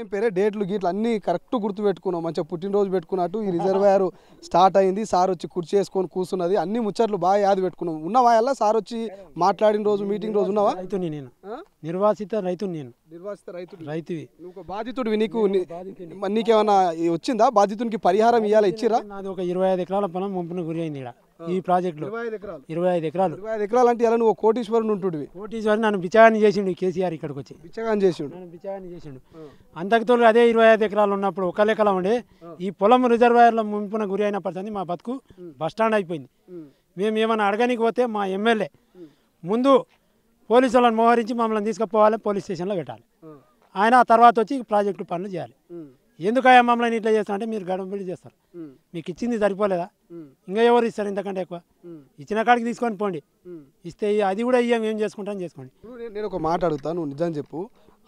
ఏం పేరే డేట్లు గీట్లు అన్నీ కరెక్ట్ గుర్తు పెట్టుకున్నాం మంచిగా పుట్టినరోజు పెట్టుకున్నట్టు ఈ రిజర్వాయర్ స్టార్ట్ అయింది సార్ వచ్చి కుర్చీ వేసుకొని కూర్చున్నది అన్ని ముచ్చట్లు బాగా యాది పెట్టుకున్నాం ఉన్నవా అలా సార్ వచ్చి మాట్లాడిన రోజు మీటింగ్ రోజు ఉన్నావా నేను నిర్వాసిత రైతుని నేను నిర్వాసిత రైతు రైతువి బాధితుడివి నీకు నీకేమన్నా వచ్చిందా బాధితునికి పరిహారం ఇవ్వాలి ఇచ్చిరా ఒక ఇరవై ఐదు ఎకరాల పొలం ముంపున గురి అయింది ఇక్కడ ఈ ప్రాజెక్టులో ఇరవై ఐదు ఎకరాలు ఇరవై ఐదు ఎకరాలు అంటే ఎలా నువ్వు కోటీశ్వరుని ఉంటుంది కోటీశ్వరుని నన్ను బిచాగాని చేసిండు కేసీఆర్ ఇక్కడికి వచ్చి బిచాగాని చేసిండు నన్ను బిచాగాని చేసిండు అంతకుతో అదే ఇరవై ఐదు ఎకరాలు ఉన్నప్పుడు ఒక లెక్కలో ఉండే ఈ పొలం రిజర్వాయర్ల ముంపున గురి అయినప్పటికీ మా బతుకు బస్టాండ్ అయిపోయింది మేము ఏమైనా అడగనికి పోతే మా ఎమ్మెల్యే ముందు పోలీసు వాళ్ళని మోహరించి మమ్మల్ని తీసుకుపోవాలి పోలీస్ స్టేషన్లో పెట్టాలి ఆయన ఆ తర్వాత వచ్చి ప్రాజెక్టు పనులు చేయాలి ఆయా మమ్మల్ని ఇట్లా చేస్తారంటే మీరు గడబిడి చేస్తారు మీకు ఇచ్చింది సరిపోలేదా ఇంకా ఎవరు ఇస్తారు ఇంతకంటే ఎక్కువ ఇచ్చిన కాడికి తీసుకొని పోండి ఇస్తే అది కూడా ఇయ్యం ఏం చేసుకుంటాను చేసుకోండి నేను ఒక మాట అడుగుతాను నిజం చెప్పు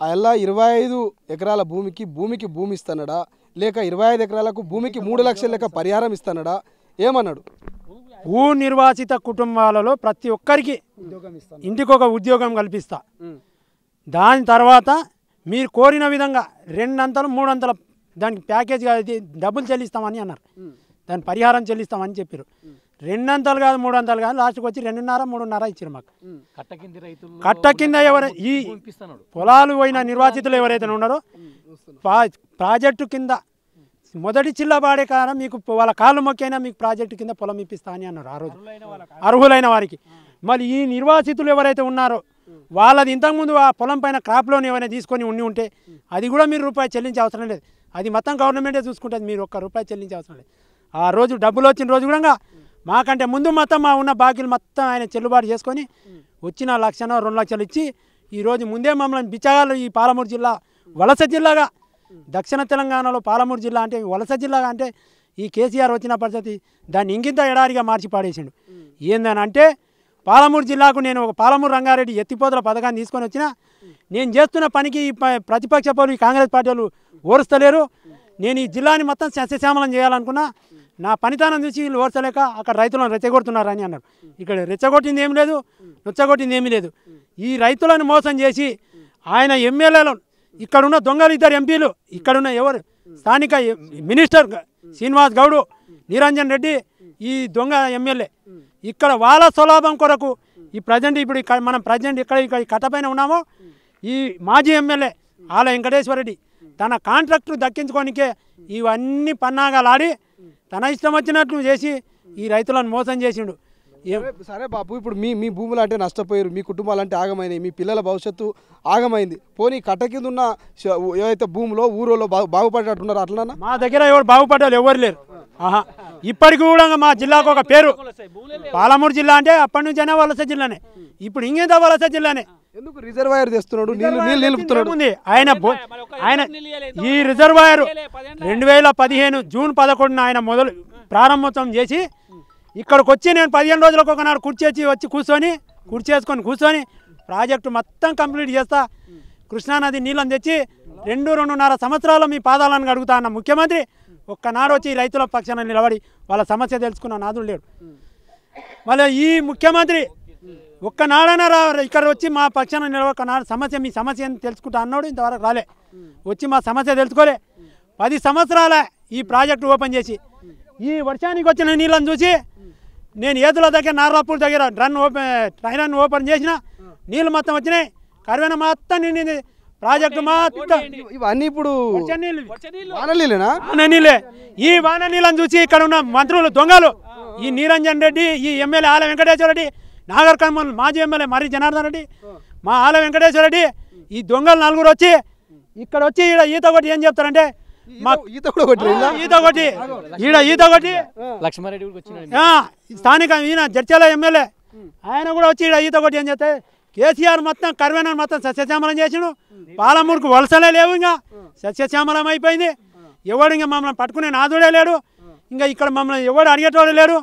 అలా ఇరవై ఐదు ఎకరాల భూమికి భూమికి భూమి ఇస్తానడా లేక ఇరవై ఐదు ఎకరాలకు భూమికి మూడు లక్షలు లేక పరిహారం ఇస్తానడా ఏమన్నాడు భూ నిర్వాసిత కుటుంబాలలో ప్రతి ఒక్కరికి ఇంటికి ఒక ఉద్యోగం కల్పిస్తా దాని తర్వాత మీరు కోరిన విధంగా రెండంతలు మూడంతలు దానికి ప్యాకేజ్ డబ్బులు చెల్లిస్తామని అన్నారు దాని పరిహారం చెల్లిస్తామని చెప్పారు రెండంతలు కాదు మూడు అంతలు కాదు లాస్ట్కి వచ్చి రెండున్నర మూడున్నర ఇచ్చారు మాకు కట్ట కింద ఎవరు ఈ పొలాలు పోయిన నిర్వాసితులు ఎవరైతే ఉన్నారో ప్రాజెక్టు కింద మొదటి చిల్ల పాడే కారణం మీకు వాళ్ళ కాళ్ళు మొక్కైనా మీకు ప్రాజెక్టు కింద పొలం ఇప్పిస్తా అని అన్నారు ఆ రోజు అర్హులైన వారికి మళ్ళీ ఈ నిర్వాసితులు ఎవరైతే ఉన్నారో వాళ్ళది ఇంతకుముందు ఆ పొలం పైన క్రాప్ లోన్ ఏమైనా తీసుకొని ఉండి ఉంటే అది కూడా మీరు రూపాయి చెల్లించే అవసరం లేదు అది మొత్తం గవర్నమెంటే చూసుకుంటుంది మీరు ఒక్క రూపాయి చెల్లించే అవసరం లేదు ఆ రోజు డబ్బులు వచ్చిన రోజు కూడా మాకంటే ముందు మొత్తం మా ఉన్న బాకీలు మొత్తం ఆయన చెల్లుబాటు చేసుకొని వచ్చిన లక్షనో రెండు లక్షలు ఇచ్చి ఈరోజు ముందే మమ్మల్ని బిచ్చగాళ్ళు ఈ పాలమూరు జిల్లా వలస జిల్లాగా దక్షిణ తెలంగాణలో పాలమూరు జిల్లా అంటే వలస జిల్లాగా అంటే ఈ కేసీఆర్ వచ్చిన పరిస్థితి దాన్ని ఇంకింత ఎడారిగా మార్చి పాడేసాడు ఏందని అంటే పాలమూరు జిల్లాకు నేను ఒక పాలమూరు రంగారెడ్డి ఎత్తిపోతల పథకాన్ని తీసుకొని వచ్చిన నేను చేస్తున్న పనికి ప్రతిపక్ష పౌరులు కాంగ్రెస్ పార్టీ వాళ్ళు ఓరుస్తలేరు నేను ఈ జిల్లాని మొత్తం సస్యశ్యామలం చేయాలనుకున్నా నా పనితనం చూసి వీళ్ళు ఓర్చలేక అక్కడ రైతులను రెచ్చగొడుతున్నారని అన్నారు ఇక్కడ రెచ్చగొట్టింది ఏమి లేదు నొచ్చగొట్టింది ఏమీ లేదు ఈ రైతులను మోసం చేసి ఆయన ఎమ్మెల్యేలు ఇక్కడున్న దొంగలు ఇద్దరు ఎంపీలు ఇక్కడున్న ఎవరు స్థానిక మినిస్టర్ శ్రీనివాస్ గౌడు నిరంజన్ రెడ్డి ఈ దొంగ ఎమ్మెల్యే ఇక్కడ వాళ్ళ స్వలాభం కొరకు ఈ ప్రజెంట్ ఇప్పుడు మనం ప్రజెంట్ ఇక్కడ ఇక్కడ కట్టపైన ఉన్నామో ఈ మాజీ ఎమ్మెల్యే ఆల రెడ్డి తన కాంట్రాక్టర్ దక్కించుకోనికే ఇవన్నీ ఆడి తన ఇష్టం వచ్చినట్లు చేసి ఈ రైతులను మోసం చేసిండు సరే బాబు ఇప్పుడు మీ మీ భూములు అంటే నష్టపోయారు మీ కుటుంబాలు అంటే ఆగమైనాయి మీ పిల్లల భవిష్యత్తు ఆగమైంది పోనీ కట్ట కింద ఉన్న ఏదైతే భూములో ఊరోలో బాగుపడేటట్టున్నారు అట్లా మా దగ్గర ఎవరు బాగుపడ్డారు ఎవరు లేరు ఆహా ఇప్పటికి కూడా మా జిల్లాకు ఒక పేరు పాలమూరు జిల్లా అంటే అప్పటి నుంచైనా వలస జిల్లానే ఇప్పుడు ఇంకేంత వలస జిల్లానే ఎందుకు రిజర్వాయర్ చేస్తున్నాడు నీళ్ళు నిలుపుతున్నాడు ఆయన ఆయన ఈ రిజర్వాయర్ రెండు వేల పదిహేను జూన్ పదకొండున ఆయన మొదలు ప్రారంభోత్సవం చేసి ఇక్కడికి వచ్చి నేను పదిహేను రోజులకు ఒకనాడు కుర్చేసి వచ్చి కూర్చొని కుర్చేసుకొని కూర్చొని ప్రాజెక్టు మొత్తం కంప్లీట్ చేస్తా కృష్ణానది నీళ్ళని తెచ్చి రెండు రెండున్నర సంవత్సరాలు మీ పాదాలను అడుగుతా అన్న ముఖ్యమంత్రి ఒక్కనాడు వచ్చి రైతుల పక్షాన నిలబడి వాళ్ళ సమస్య తెలుసుకున్న నాదులు లేడు మళ్ళీ ఈ ముఖ్యమంత్రి ఒక్కనాడైనా రావాలి ఇక్కడ వచ్చి మా పక్షాన నాడు సమస్య మీ సమస్య అని తెలుసుకుంటా అన్నాడు ఇంతవరకు రాలే వచ్చి మా సమస్య తెలుసుకోలే పది సంవత్సరాల ఈ ప్రాజెక్టు ఓపెన్ చేసి ఈ వర్షానికి వచ్చిన నీళ్ళని చూసి నేను ఏదుల దగ్గర నారాపూర్ దగ్గర రన్ ఓపెన్ ట్రైన్ ఓపెన్ చేసిన నీళ్ళు మొత్తం వచ్చినాయి కరువైన మొత్తం నిండింది ప్రాజెక్టు మాత్రం ఇప్పుడు వాన నీళ్ళే ఈ వాన నీళ్ళని చూసి ఇక్కడ ఉన్న మంత్రులు దొంగలు ఈ నీరంజన్ రెడ్డి ఈ ఎమ్మెల్యే ఆల వెంకటేశ్వర రెడ్డి నాగర్ కర్నూలు మాజీ ఎమ్మెల్యే మరి జనార్దన్ రెడ్డి మా ఆల వెంకటేశ్వర రెడ్డి ఈ దొంగలు నలుగురు వచ్చి ఇక్కడ వచ్చి ఈడ ఈత కొట్టి ఏం చెప్తారంటే మా ఈత కొట్టి ఈత ఈడ ఈత కొట్టి లక్ష్మారెడ్డి స్థానిక ఈయన జడ్చల ఎమ్మెల్యే ఆయన కూడా వచ్చి ఈడ ఈత కొట్టి ఏం చేస్తే కేసీఆర్ మొత్తం కర్వేనాన్ని మొత్తం సస్యశ్యామలం చేసిన పాలమూరుకు వలసలే లేవు ఇంకా సస్యశ్యామలం అయిపోయింది ఎవడు ఇంకా మమ్మల్ని పట్టుకునే నాదుడే లేడు ఇంకా ఇక్కడ మమ్మల్ని ఎవడు అడిగేటోడు లేడు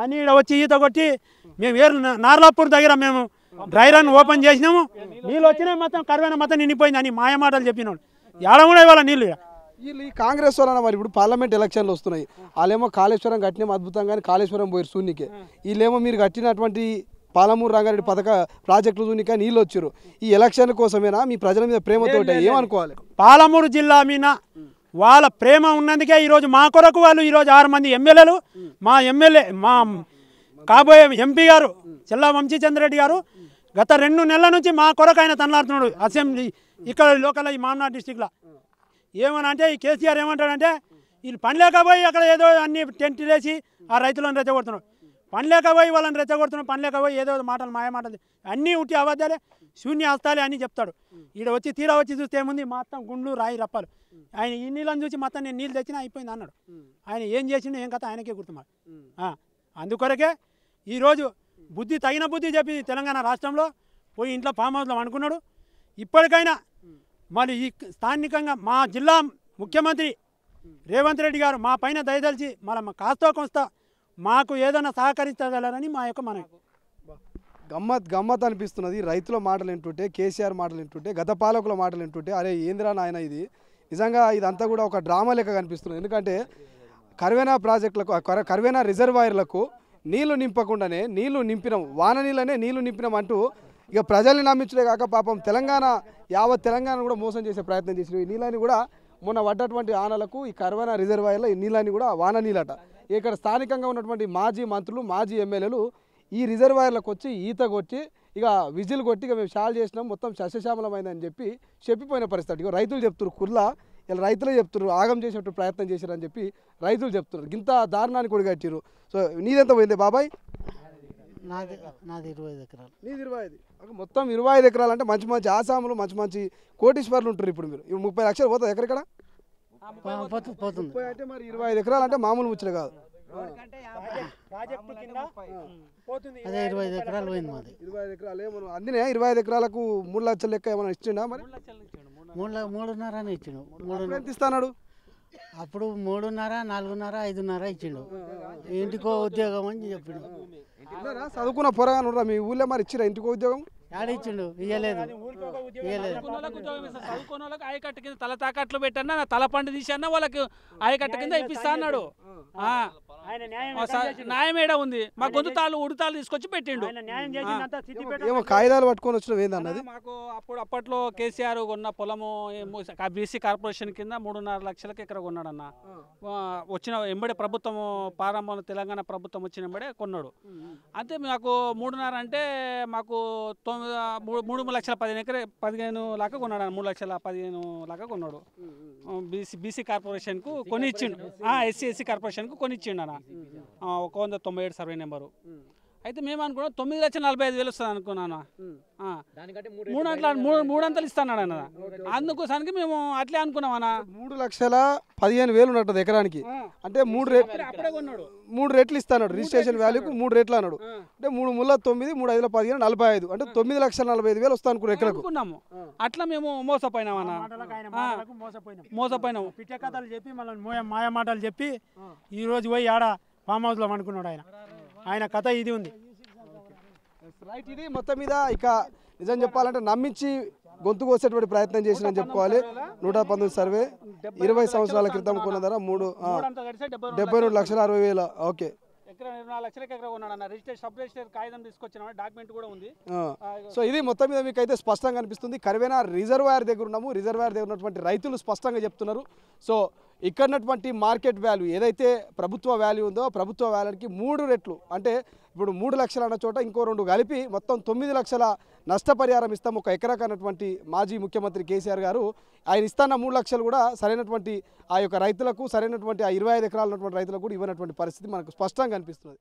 అని వచ్చి ఈత కొట్టి మేము ఏరు నార్లాపూర్ దగ్గర మేము డ్రై రన్ ఓపెన్ చేసినాము నీళ్ళు వచ్చినా మొత్తం కరువైన మొత్తం నిండిపోయింది అని మాటలు చెప్పినాడు ఏడ కూడా ఇవాళ నీళ్ళు వీళ్ళు ఈ కాంగ్రెస్ వాళ్ళ మరి ఇప్పుడు పార్లమెంట్ ఎలక్షన్లు వస్తున్నాయి వాళ్ళేమో కాళేశ్వరం అద్భుతం అద్భుతంగా కాళేశ్వరం పోయారు శూన్యకే వీళ్ళేమో మీరు కట్టినటువంటి పాలమూరు రంగారెడ్డి పథక ప్రాజెక్టులు కానీ నీళ్ళు వచ్చారు ఈ ఎలక్షన్ కోసమేనా మీ ప్రజల మీద ప్రేమతో ఏమనుకోవాలి పాలమూరు జిల్లా మీద వాళ్ళ ప్రేమ ఉన్నందుకే ఈరోజు మా కొరకు వాళ్ళు ఈరోజు ఆరు మంది ఎమ్మెల్యేలు మా ఎమ్మెల్యే మా కాబోయే ఎంపీ గారు జిల్లా వంశీచంద్రెడ్డి గారు గత రెండు నెలల నుంచి మా కొరకు ఆయన తనలాడుతున్నాడు అసెంబ్లీ ఇక్కడ లోకల్ ఈ మామనాడు డిస్టిక్లో ఏమనంటే ఈ కేసీఆర్ ఏమంటాడంటే వీళ్ళు పనిలేకపోయి అక్కడ ఏదో అన్ని టెంట్ వేసి ఆ రైతులను రెచ్చగొడుతున్నాడు పని లేకపోయి వాళ్ళని రెచ్చగొడుతున్నాడు పని లేకపోయి ఏదో మాటలు మాయ మాటలు అన్నీ ఉట్టి అబద్ధాలే శూన్య హస్తాలే అని చెప్తాడు ఈడ వచ్చి తీరా వచ్చి చూస్తే ఏముంది మొత్తం గుండ్లు రాయి రప్పాలు ఆయన ఈ నీళ్ళని చూసి మొత్తం నేను నీళ్ళు తెచ్చినా అయిపోయింది అన్నాడు ఆయన ఏం చేసిండో ఏం కథ ఆయనకే గుర్తుమాట అందుకొరకే ఈరోజు బుద్ధి తగిన బుద్ధి చెప్పి తెలంగాణ రాష్ట్రంలో పోయి ఇంట్లో ఫామ్ హౌస్లో అనుకున్నాడు ఇప్పటికైనా మరి ఈ స్థానికంగా మా జిల్లా ముఖ్యమంత్రి రేవంత్ రెడ్డి గారు మా పైన దయదలిచి మరి కాస్త కొంత మాకు ఏదైనా సహకరించగలరని మా యొక్క మనం గమ్మత్ గమ్మత్ అనిపిస్తున్నది రైతుల మాటలు వింటుంటే కేసీఆర్ మాటలు వింటుంటే గత పాలకుల మాటలు వింటుంటే అరే ఏంద్రా నాయన ఇది నిజంగా ఇదంతా కూడా ఒక డ్రామా లెక్క కనిపిస్తుంది ఎందుకంటే కర్వేనా ప్రాజెక్టులకు కర్వేనా రిజర్వాయర్లకు నీళ్లు నింపకుండానే నీళ్లు నింపినాం వాన నీళ్ళనే నీళ్లు నింపినాం అంటూ ఇక ప్రజల్ని నమ్మించలే కాక పాపం తెలంగాణ యావత్ తెలంగాణ కూడా మోసం చేసే ప్రయత్నం చేసిన ఈ నీళ్ళని కూడా మొన్న పడ్డటువంటి ఆనలకు ఈ కరోనా రిజర్వాయర్లో ఈ నీళ్ళని కూడా వాన నీళ్ళట ఇక్కడ స్థానికంగా ఉన్నటువంటి మాజీ మంత్రులు మాజీ ఎమ్మెల్యేలు ఈ రిజర్వాయర్లకు వచ్చి ఈత కొట్టి ఇక విజిల్ కొట్టి ఇక మేము షాల్ చేసినాం మొత్తం సస్యశ్యామలమైందని చెప్పి చెప్పిపోయిన పరిస్థితి ఇక రైతులు చెప్తున్నారు కుర్లా ఇలా రైతులే చెప్తున్నారు ఆగం చేసేటప్పుడు ప్రయత్నం అని చెప్పి రైతులు చెప్తున్నారు ఇంత దారుణాన్ని కొడిగట్టిరు సో నీదెంత పోయింది బాబాయ్ నాది నాది ఇరవై ఐదు ఎకరాలు నీది ఇరవై ఐదు మొత్తం ఇరవై ఐదు ఎకరాలు అంటే మంచి మంచి ఆసాములు మంచి మంచి కోటీశ్వర్లు ఉంటారు ఇప్పుడు మీరు ముప్పై లక్షలు పోతుంది ఎక్కడెక్కడ అంటే మరి ఇరవై ఐదు ఎకరాలు అంటే మామూలు ముచ్చట కాదు ఇరవై ఐదు ఎకరాలు పోయింది ఇరవై ఐదు ఏమన్నా అందినా ఇరవై ఐదు ఎకరాలకు మూడు లక్షలు లెక్క ఏమైనా ఇచ్చిండా మరి మూడు మూడున్నర ఇచ్చిండు మూడు ఇస్తాడు అప్పుడు మూడున్నర నాలుగున్నర ఐదున్నర ఇచ్చిండు ఇంటికో ఉద్యోగం అని చెప్పిండు చదువుకున్న పొరగానురా మీ ఊళ్ళో మరి ఇచ్చిరా ఇంటికో ఉద్యోగం ఆడిచ్చిండు ఇయ్యలేదు చదువుకున్నోళ్ళకి కింద తల తాకట్లు పెట్టన్నా తల పండు తీసాన వాళ్ళకి ఆయకట్ట కింద ఇప్పిస్తా అన్నాడు న్యాయం ఏడా ఉంది మా గొంతు తాళ్ళు ఉడితాలు తీసుకొచ్చి పెట్టిండు ఏమో కాగితాలు పట్టుకొని వచ్చిన ఏందన్నది మాకు అప్పుడు అప్పట్లో కేసీఆర్ కొన్న పొలము బీసీ కార్పొరేషన్ కింద మూడున్నర లక్షలకి ఇక్కడ కొన్నాడన్న వచ్చిన ఎంబడే ప్రభుత్వం ప్రారంభంలో తెలంగాణ ప్రభుత్వం వచ్చిన ఎంబడే కొన్నాడు అంతే మాకు మూడున్నర అంటే మాకు తొమ్మిది మూడు మూడు లక్షల పదిహేను ఎకరే పదిహేను లాక కొన్నాడు మూడు లక్షల పదిహేను లాక కొన్నాడు బీసీ బీసీ కార్పొరేషన్కు కొని ఇచ్చిండు ఎస్సీ ఎస్సీ కార్పొరేషన్కు కొని ఇచ్చిండు అన్న ఒక వంద తొంభై ఏడు సర్వే నెంబరు అయితే మేము అనుకున్నాం తొమ్మిది లక్షల నలభై ఐదు వేలు వస్తుంది అనుకున్నాను మూడు అంతలు మూడు మూడు అంతలు ఇస్తాను అన్న అందుకోసానికి మేము అట్లే అనుకున్నాం అన్న మూడు లక్షల పదిహేను వేలు ఉన్నట్టు ఎకరానికి అంటే మూడు రేట్లు మూడు రేట్లు ఇస్తాడు రిజిస్ట్రేషన్ వాల్యూకి మూడు రేట్లు అన్నాడు అంటే మూడు ముళ్ళ తొమ్మిది మూడు ఐదుల పదిహేను నలభై ఐదు అంటే తొమ్మిది లక్షల నలభై ఐదు వేలు వస్తాను అనుకున్నాం ఎకరకు అనుకున్నాము అట్లా మేము మోసపోయినాం అన్న మోసపోయినాం చెప్పి మళ్ళీ మాయ మాటలు చెప్పి ఈ రోజు పోయి ఆడ ఫామ్ లో అనుకున్నాడు ఆయన ఆయన కథ ఇది ఉంది రైట్ ఇది మొత్తం మీద ఇక నిజం చెప్పాలంటే నమ్మించి గొంతు కోసేటువంటి ప్రయత్నం చేసిన చెప్పుకోవాలి నూట పంతొమ్మిది సర్వే ఇరవై సంవత్సరాల క్రితం కొన్న ధర మూడు డెబ్బై రెండు లక్షల అరవై వేల ఓకే సో ఇది మొత్తం మీద మీకు అయితే స్పష్టంగా అనిపిస్తుంది కరివేనా రిజర్వాయర్ దగ్గర ఉన్నాము రిజర్వాయర్ దగ్గర ఉన్నటువంటి రైతులు స్పష్టంగా చెప్తున్నారు సో ఇక్కడన్నటువంటి మార్కెట్ వాల్యూ ఏదైతే ప్రభుత్వ వాల్యూ ఉందో ప్రభుత్వ వాల్యూకి మూడు రెట్లు అంటే ఇప్పుడు మూడు లక్షలు అన్న చోట ఇంకో రెండు కలిపి మొత్తం తొమ్మిది లక్షల నష్టపరిహారం ఇస్తాం ఒక ఎకరాకు అన్నటువంటి మాజీ ముఖ్యమంత్రి కేసీఆర్ గారు ఆయన ఇస్తాన్న మూడు లక్షలు కూడా సరైనటువంటి ఆ యొక్క రైతులకు సరైనటువంటి ఆ ఇరవై ఐదు ఎకరాలు ఉన్నటువంటి రైతులకు కూడా ఇవ్వనటువంటి పరిస్థితి మనకు స్పష్టంగా కనిపిస్తుంది